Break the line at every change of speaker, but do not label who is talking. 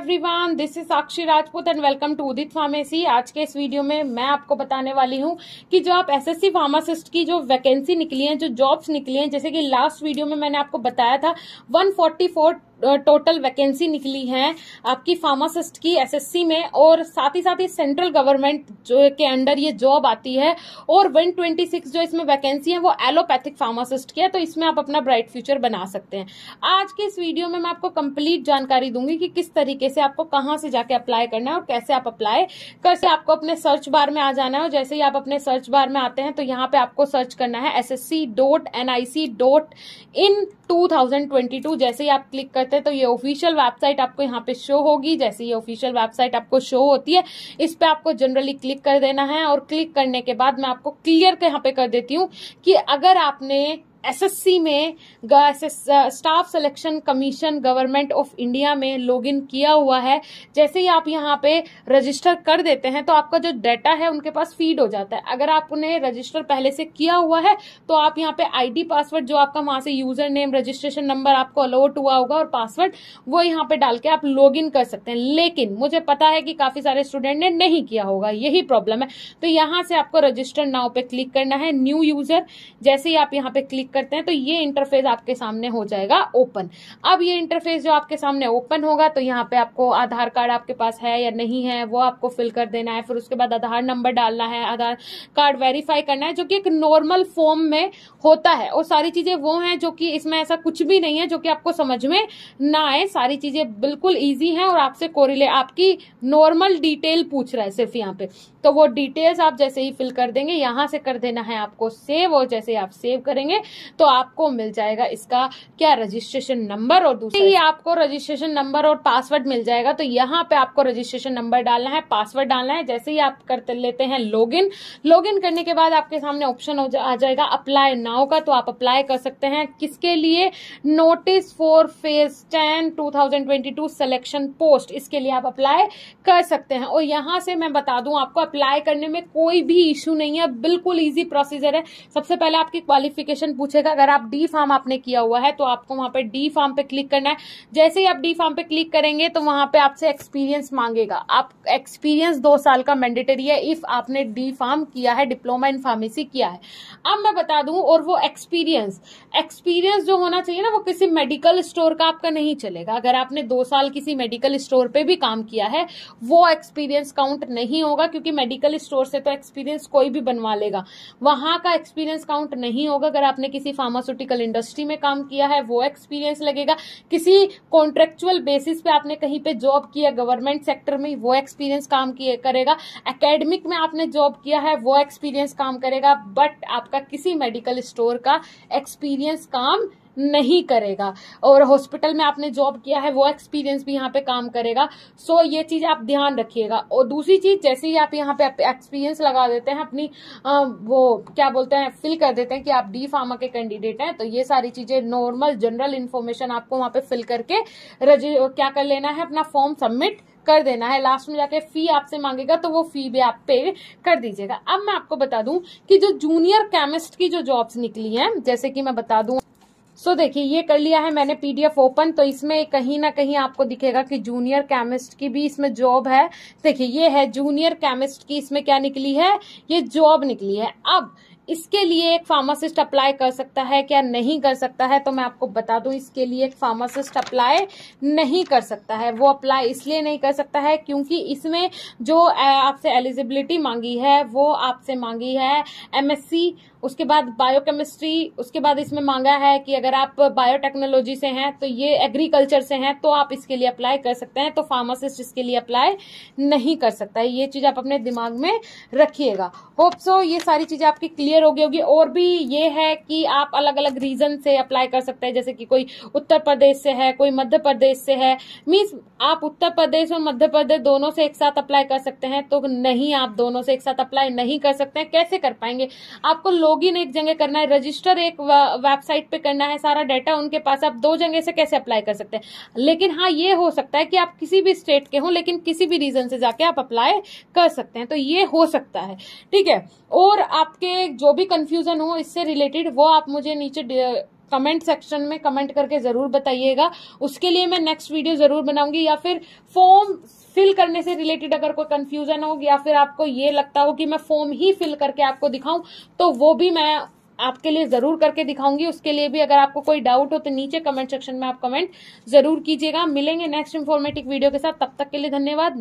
everyone this is Sakshi Rajput and welcome to Udit pharmacy आज के इस वीडियो में मैं आपको बताने वाली हूँ कि जो आप एसएससी फार्मासिस्ट की जो वैकेंसी निकली है जो जॉब्स निकली हैं जैसे कि लास्ट वीडियो में मैंने आपको बताया था 144 टोटल वैकेंसी निकली है आपकी फार्मासिस्ट की एसएससी में और साथ ही साथ ये सेंट्रल गवर्नमेंट जो के अंडर ये जॉब आती है और 126 जो इसमें वैकेंसी है वो एलोपैथिक फार्मासिस्ट की है तो इसमें आप अपना ब्राइट फ्यूचर बना सकते हैं आज के इस वीडियो में मैं आपको कंप्लीट जानकारी दूंगी कि किस तरीके से आपको कहाँ से जाके अप्लाई करना है और कैसे आप अप्लाई कर से आपको अपने सर्च बार में आ जाना है और जैसे ही आप अपने सर्च बार में आते हैं तो यहाँ पे आपको सर्च करना है S S C dot N I C dot in two thousand twenty two जैसे ही आप क्लिक कर करते हैं तो ये ऑफिशियल वेबसाइट आपको यहाँ पे शो होगी जैसे ये ऑफिशियल वेबसाइट आपको शो होती है इस पर आपको जनरली क्लिक कर देना है और क्लिक करने के बाद मैं आपको क्लियर यहाँ पे कर देती हूँ कि अगर आपने एसएससी में staff selection commission government of India में लॉगिन किया हुआ है जैसे ही आप यहाँ पे रजिस्टर कर देते हैं तो आपका जो डाटा है उनके पास फीड हो जाता है अगर आप उन्हें रजिस्टर पहले से किया हुआ है तो आप यहाँ पे आईडी पासवर्ड जो आपका वहां से यूजर नेम रजिस्ट्रेशन नंबर आपको अलॉट हुआ होगा और पासवर्ड वो यहाँ पे डाल के आप लॉग कर सकते हैं लेकिन मुझे पता है कि काफी सारे स्टूडेंट ने नहीं किया होगा यही प्रॉब्लम है तो यहाँ से आपको रजिस्टर नाव पे क्लिक करना है न्यू यूजर जैसे ही आप यहाँ पे क्लिक क्लिक करते हैं तो ये इंटरफेस आपके सामने हो जाएगा ओपन अब ये इंटरफेस जो आपके सामने ओपन होगा तो यहाँ पे आपको आधार कार्ड आपके पास है या नहीं है वो आपको फिल कर देना है फिर उसके बाद आधार नंबर डालना है आधार कार्ड वेरीफाई करना है जो कि एक नॉर्मल फॉर्म में होता है और सारी चीजें वो हैं जो कि इसमें ऐसा कुछ भी नहीं है जो कि आपको समझ में ना आए सारी चीजें बिल्कुल ईजी हैं और आपसे कोरिले आपकी नॉर्मल डिटेल पूछ रहा है सिर्फ यहाँ पे तो वो डिटेल्स आप जैसे ही फिल कर देंगे यहां से कर देना है आपको सेव और जैसे आप सेव करेंगे तो आपको मिल जाएगा इसका क्या रजिस्ट्रेशन नंबर और दूसरे ही आपको रजिस्ट्रेशन नंबर और पासवर्ड मिल जाएगा तो यहाँ पे आपको रजिस्ट्रेशन नंबर डालना है पासवर्ड डालना है जैसे ही आप कर लेते हैं लॉग इन लॉग इन करने के बाद आपके सामने ऑप्शन जा, आ जाएगा अप्लाई नाउ का तो आप अप्लाई कर सकते हैं किसके लिए notice for phase ten two thousand twenty two selection post इसके लिए आप अप्लाई कर सकते हैं और यहाँ से मैं बता दूं आपको अप्लाई करने में कोई भी इश्यू नहीं है बिल्कुल ईजी प्रोसीजर है सबसे पहले आपकी क्वालिफिकेशन पूछ पूछेगा अगर आप डी फार्म आपने किया हुआ है तो आपको वहां पर डी फार्म पे क्लिक करना है जैसे ही आप डी फार्म पे क्लिक करेंगे तो वहां पे आपसे एक्सपीरियंस मांगेगा आप एक्सपीरियंस दो साल का मैंडेटरी है इफ आपने डी फार्म किया है डिप्लोमा इन फार्मेसी किया है अब मैं बता दू और वो एक्सपीरियंस एक्सपीरियंस जो होना चाहिए ना वो किसी मेडिकल स्टोर का आपका नहीं चलेगा अगर आपने दो साल किसी मेडिकल स्टोर पे भी काम किया है वो एक्सपीरियंस काउंट नहीं होगा क्योंकि मेडिकल स्टोर से तो एक्सपीरियंस कोई भी बनवा लेगा वहां का एक्सपीरियंस काउंट नहीं होगा अगर आपने किसी किसी फार्मास्यूटिकल इंडस्ट्री में काम किया है वो एक्सपीरियंस लगेगा किसी कॉन्ट्रेक्चुअल बेसिस पे आपने कहीं पे जॉब किया गवर्नमेंट सेक्टर में वो एक्सपीरियंस काम किए करेगा एकेडमिक में आपने जॉब किया है वो एक्सपीरियंस काम करेगा बट आपका किसी मेडिकल स्टोर का एक्सपीरियंस काम नहीं करेगा और हॉस्पिटल में आपने जॉब किया है वो एक्सपीरियंस भी यहाँ पे काम करेगा सो ये चीज आप ध्यान रखिएगा और दूसरी चीज जैसे ही आप यहाँ पे एक्सपीरियंस लगा देते हैं अपनी आ, वो क्या बोलते हैं फिल कर देते हैं कि आप डी फार्मा के कैंडिडेट हैं तो ये सारी चीजें नॉर्मल जनरल इन्फॉर्मेशन आपको वहां पे फिल करके क्या कर लेना है अपना फॉर्म सबमिट कर देना है लास्ट में जाके फी आपसे मांगेगा तो वो फी भी आप पे कर दीजिएगा अब मैं आपको बता दूं कि जो जूनियर केमिस्ट की जो जॉब्स निकली हैं जैसे कि मैं बता दूं सो देखिए ये कर लिया है मैंने पीडीएफ ओपन तो इसमें कहीं ना कहीं आपको दिखेगा कि जूनियर केमिस्ट की भी इसमें जॉब है देखिए ये है जूनियर केमिस्ट की इसमें क्या निकली है ये जॉब निकली है अब इसके लिए एक फार्मासिस्ट अप्लाई कर सकता है क्या नहीं कर सकता है तो मैं आपको बता दूं इसके लिए एक फार्मासिस्ट अप्लाई नहीं कर सकता है वो अप्लाई इसलिए नहीं कर सकता है क्योंकि इसमें जो आपसे एलिजिबिलिटी मांगी है वो आपसे मांगी है एमएससी उसके बाद बायोकेमिस्ट्री उसके बाद इसमें मांगा है कि अगर आप बायोटेक्नोलॉजी से हैं तो ये एग्रीकल्चर से हैं तो आप इसके लिए अप्लाई कर सकते हैं तो फार्मासिस्ट इसके लिए अप्लाई नहीं कर सकता है ये चीज़ आप अपने दिमाग में रखिएगा होप सो ये सारी चीज़ें आपकी क्लियर हो गई होगी और भी ये है कि आप अलग अलग रीजन से अप्लाई कर सकते हैं जैसे कि कोई उत्तर प्रदेश से है कोई मध्य प्रदेश से है मीन्स आप उत्तर प्रदेश और मध्य प्रदेश दोनों से एक साथ अप्लाई कर सकते हैं तो नहीं आप दोनों से एक साथ अप्लाई नहीं कर सकते हैं कैसे कर पाएंगे आपको लॉगिन एक जगह करना है रजिस्टर एक वेबसाइट पे करना है सारा डाटा उनके पास आप दो जगह से कैसे अप्लाई कर सकते हैं लेकिन हाँ ये हो सकता है कि आप किसी भी स्टेट के हों लेकिन किसी भी रीजन से जाके आप अप्लाई कर सकते हैं तो ये हो सकता है ठीक है और आपके जो भी कंफ्यूजन हो इससे रिलेटेड वो आप मुझे नीचे कमेंट सेक्शन में कमेंट करके ज़रूर बताइएगा उसके लिए मैं नेक्स्ट वीडियो ज़रूर बनाऊंगी या फिर फॉर्म फिल करने से रिलेटेड अगर कोई कंफ्यूजन हो या फिर आपको ये लगता हो कि मैं फॉर्म ही फिल करके आपको दिखाऊं तो वो भी मैं आपके लिए ज़रूर करके दिखाऊंगी उसके लिए भी अगर आपको कोई डाउट हो तो नीचे कमेंट सेक्शन में आप कमेंट ज़रूर कीजिएगा मिलेंगे नेक्स्ट इन्फॉर्मेटिव वीडियो के साथ तब तक के लिए धन्यवाद